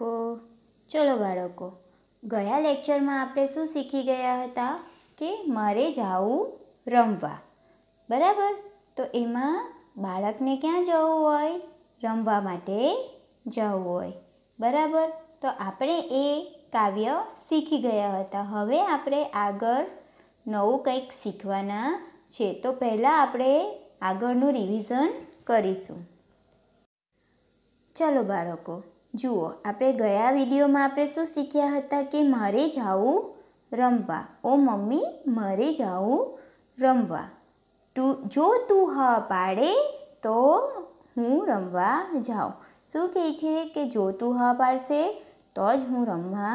બાળકો ચલો બાળકો ગયા લેક્ચરમાં આપણે શું શીખી ગયા હતા કે મારે જાવું રમવા બરાબર તો એમાં બાળકને ક્યાં જવું હોય રમવા માટે જવું હોય બરાબર તો આપણે એ કાવ્ય શીખી ગયા હતા હવે આપણે આગળ નવું કંઈક શીખવાના છે તો પહેલાં આપણે આગળનું રિવિઝન કરીશું ચલો બાળકો જુઓ આપણે ગયા વિડીયોમાં આપણે શું શીખ્યા હતા કે મારે જાવું રમવા ઓ મમ્મી મારે જાવું રમવા તું જો તું હ પાડે તો હું રમવા જાઉં શું કહે છે કે જો તું હા પાડશે તો જ હું રમવા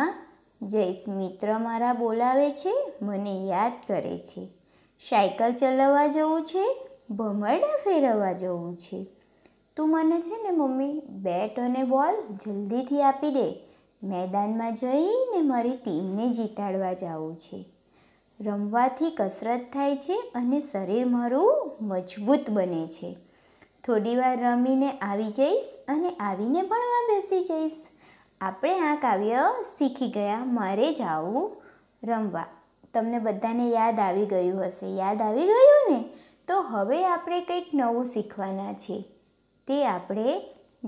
જઈશ મિત્ર મારા બોલાવે છે મને યાદ કરે છે સાયકલ ચલાવવા જવું છે ભમરડા ફેરવવા જવું છે તું મને છે ને મમ્મી બેટ અને બોલ જલ્દીથી આપી દે મેદાનમાં જઈને મારી ટીમને જીતાડવા જવું છે રમવાથી કસરત થાય છે અને શરીર મારું મજબૂત બને છે થોડીવાર રમીને આવી જઈશ અને આવીને ભણવા બેસી જઈશ આપણે આ કાવ્ય શીખી ગયા મારે જાવું રમવા તમને બધાને યાદ આવી ગયું હશે યાદ આવી ગયું ને તો હવે આપણે કંઈક નવું શીખવાના છીએ તે આપણે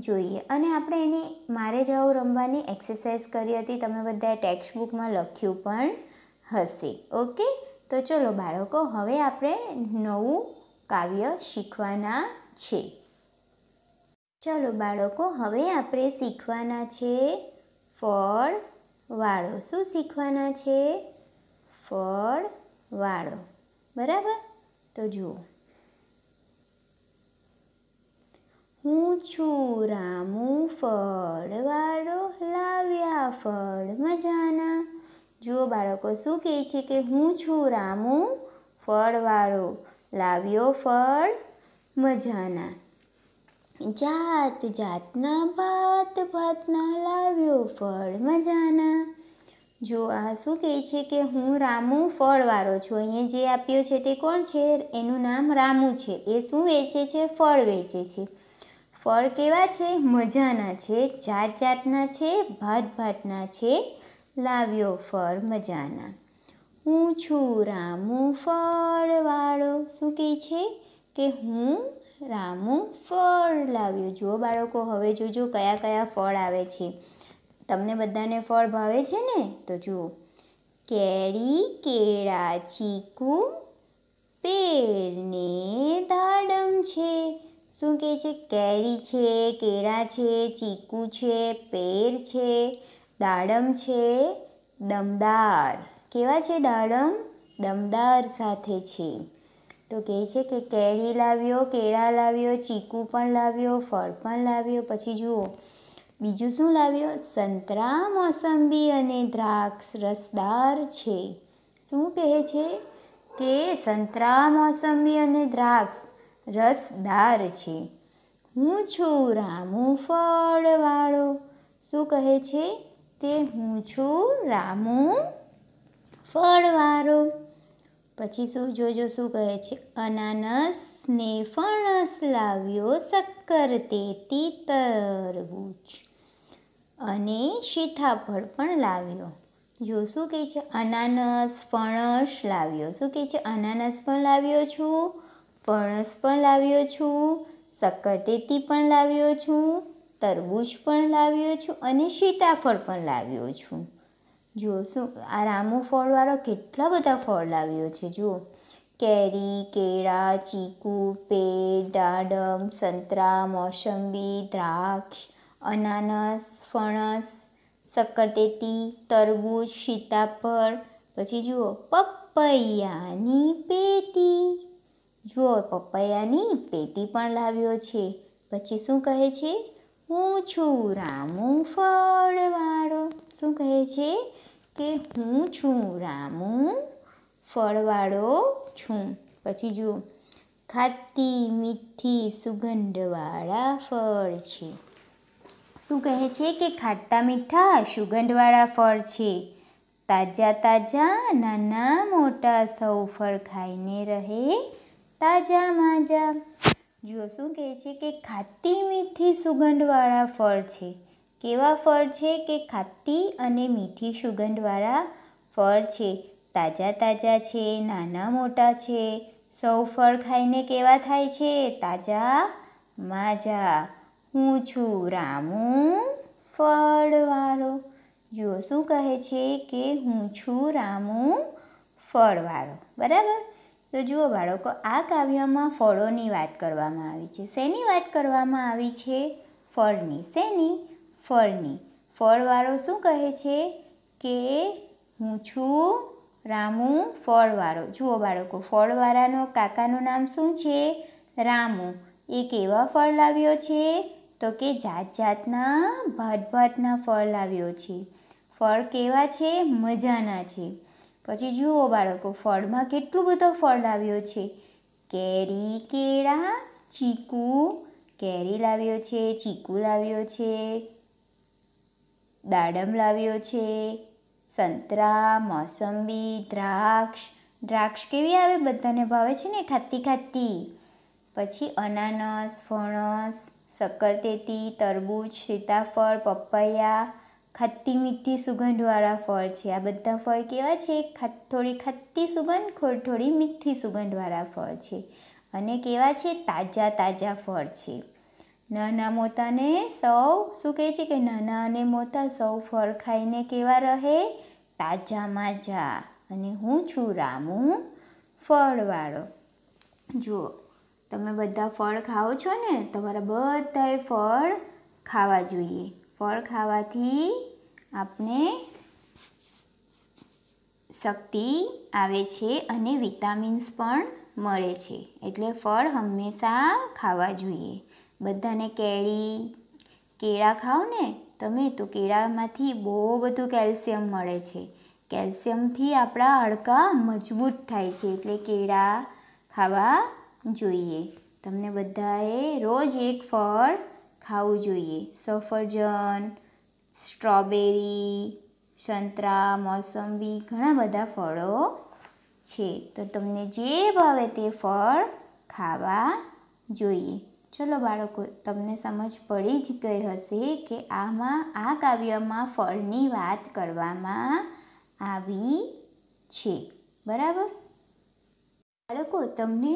જોઈએ અને આપણે એને મારે જાઓ રમવાની એક્સરસાઇઝ કરી હતી તમે બધાએ ટેક્સ્ટ બુકમાં લખ્યું પણ હશે ઓકે તો ચલો બાળકો હવે આપણે નવું કાવ્ય શીખવાના છે ચલો બાળકો હવે આપણે શીખવાના છે ફળ વાળો શું શીખવાના છે ફળ વાળો બરાબર તો જુઓ હું છું રામુ ફળવાળો લાવ્યા ફળ મજાના જુઓ બાળકો શું કહે છે કે હું છું રામુ ફળવાળો લાવ્યો ફળ મજાના જાત જાતના ભાત ભાતના લાવ્યો ફળ મજાના જો આ શું કહે છે કે હું રામુ ફળવાળો છું અહીંયા જે આપ્યો છે તે કોણ છે એનું નામ રામુ છે એ શું વેચે છે ફળ વેચે છે ફળ કેવા છે મજાના છે જાત જાતના છે ભાત ભાતના છે લાવ્યો ફળ મજાના હું છું રામુ ફળવાળો શું કહે છે કે હું રામુ ફળ લાવ્યો જુઓ બાળકો હવે જોજો કયા કયા ફળ આવે છે તમને બધાને ફળ ભાવે છે ને તો જુઓ કેરી કેળા ચીકુ પેરને શું કહે છે કેરી છે કેળા છે ચીકુ છે પેર છે દાડમ છે દમદાર કેવા છે દાડમ દમદાર સાથે છે તો કહે છે કે કેરી લાવ્યો કેળા લાવ્યો ચીકુ પણ લાવ્યો ફળ પણ લાવ્યો પછી જુઓ બીજું શું લાવ્યો સંતરા મોસંબી અને દ્રાક્ષ રસદાર છે શું કહે છે કે સંતરા મોસંબી અને દ્રાક્ષ રસદાર છે હું છું રામુ ફળવાળો શું કહે છે તે હું છું રામુ ફળવાળો પછી શું જોજો શું કહે છે અનાનસને ફણસ લાવ્યો શક્કર તેથી તરબૂચ અને સીતાફળ પણ લાવ્યો જો શું કહે છે અનાનસ ફણસ લાવ્યો શું કહે છે અનાનસ પણ લાવ્યો છું પણસ પણ લાવ્યો છું શક્કરતેતી પણ લાવ્યો છું તરબૂચ પણ લાવ્યો છું અને સીતાફળ પણ લાવ્યો છું જુઓ શું આ રામુ ફળવાળો કેટલા બધા ફળ લાવ્યો છે જુઓ કેરી કેળા ચીકુ પેડ દાડમ સંતરા મોસંબી દ્રાક્ષ અનાનસ ફણસ સક્કરટેટી તરબૂચ સીતાફળ પછી જુઓ પપૈયાની પેટી જુઓ પપૈયાની પેટી પણ લાવ્યો છે પછી શું કહે છે હું છું રામુ ફળવાળો શું કહે છે કે હું છું રામુ ફળવાળો છું પછી જુઓ ખાતી મીઠી સુગંધવાળા ફળ છે શું કહે છે કે ખાટા મીઠા સુગંધવાળા ફળ છે તાજા તાજા નાના મોટા સૌ ફળ ખાઈને રહે તાજા માજા જુઓ શું કહે છે કે ખાટી મીઠી સુગંધવાળા ફળ છે કેવા ફળ છે કે ખાતી અને મીઠી સુગંધવાળા ફળ છે તાજા તાજા છે નાના મોટા છે સૌ ફળ ખાઈને કેવા થાય છે તાજા માજા હું છું રામુ ફળવાળો જુઓ શું કહે છે કે હું છું રામુ ફળવાળો બરાબર તો જુઓ બાળકો આ કાવ્યમાં ફળોની વાત કરવામાં આવી છે શેની વાત કરવામાં આવી છે ફળની શેની ફળની ફળવાળો શું કહે છે કે હું છું રામુ ફળવાળો જુઓ બાળકો ફળવાળાનો કાકાનું નામ શું છે રામુ એ કેવા ફળ લાવ્યો છે તો કે જાત જાતના ભાત ભાતના ફળ લાવ્યો છે ફળ કેવા છે મજાના છે પછી જુઓ બાળકો ફળમાં કેટલું બધો ફળ લાવ્યો છે કેરી કેળા ચીકુ કેરી લાવ્યો છે ચીકુ લાવ્યો છે દાડમ લાવ્યો છે સંતરા મોસંબી દ્રાક્ષ દ્રાક્ષ કેવી આવે બધાને ભાવે છે ને ખાતી ખાતી પછી અનાનસ ફણસ શક્કરતેતી તરબૂચ સીતાફળ પપૈયા ખાટી મીઠી સુગંધવાળા ફળ છે આ બધા ફળ કેવા છે થોડી ખાટી સુગંધ થોડી મીઠી સુગંધવાળા ફળ છે અને કેવા છે તાજા તાજા ફળ છે નાના મોટાને સૌ શું કહે છે કે નાના અને મોટા સૌ ફળ ખાઈને કેવા રહે તાજા માજા અને હું છું રામુ ફળવાળો જુઓ તમે બધા ફળ ખાઓ છો ને તમારા બધાએ ફળ ખાવા જોઈએ ફળ ખાવાથી આપણે શક્તિ આવે છે અને વિટામિન્સ પણ મળે છે એટલે ફળ હંમેશા ખાવા જોઈએ બધાને કેળી કેળા ખાઓ ને તમે તો કેળામાંથી બહુ બધું કેલ્શિયમ મળે છે કેલ્શિયમથી આપણા હાડકા મજબૂત થાય છે એટલે કેળા ખાવા જોઈએ તમને બધાએ રોજ એક ફળ ખાવું જોઈએ સફરજન સ્ટ્રોબેરી સંતરા મોસંબી ઘણા બધા ફળો છે તો તમને જે ભાવે તે ફળ ખાવા જોઈએ ચલો બાળકો તમને સમજ પડી જ ગઈ હશે કે આમાં આ કાવ્યમાં ફળની વાત કરવામાં આવી છે બરાબર બાળકો તમને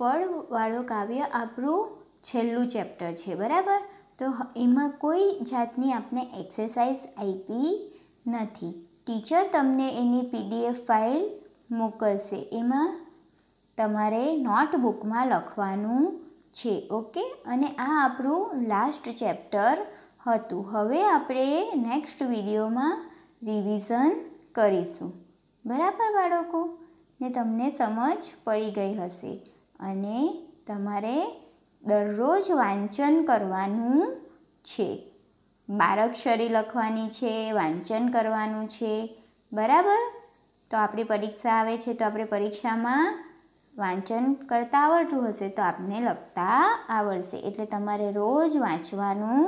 ફળવાળું કાવ્ય આપણું છેલ્લું ચેપ્ટર છે બરાબર તો એમાં કોઈ જાતની આપને એક્સરસાઇઝ આપી નથી ટીચર તમને એની પીડીએફ ફાઇલ મોકલશે એમાં તમારે નોટબુકમાં લખવાનું છે ઓકે અને આ આપણું લાસ્ટ ચેપ્ટર હતું હવે આપણે નેક્સ્ટ વિડીયોમાં રિવિઝન કરીશું બરાબર બાળકો ને તમને સમજ પડી ગઈ હશે અને તમારે દરરોજ વાંચન કરવાનું છે બારાક્ષરી લખવાની છે વાંચન કરવાનું છે બરાબર તો આપણી પરીક્ષા આવે છે તો આપણે પરીક્ષામાં વાંચન કરતાં આવડતું હશે તો આપને લખતા આવડશે એટલે તમારે રોજ વાંચવાનું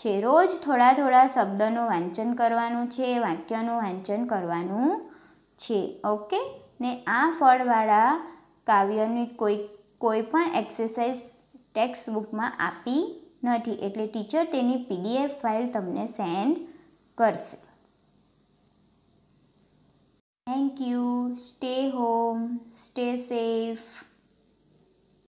છે રોજ થોડા થોડા શબ્દનું વાંચન કરવાનું છે વાક્યનું વાંચન કરવાનું છે ઓકે ને આ ફળવાળા કાવ્યની કોઈ કોઈ પણ એક્સરસાઇઝ ટેક્સ્ટ બુકમાં આપી નથી એટલે ટીચર તેની પીડીએફ ફાઇલ તમને સેન્ડ કરશે thank you stay home stay safe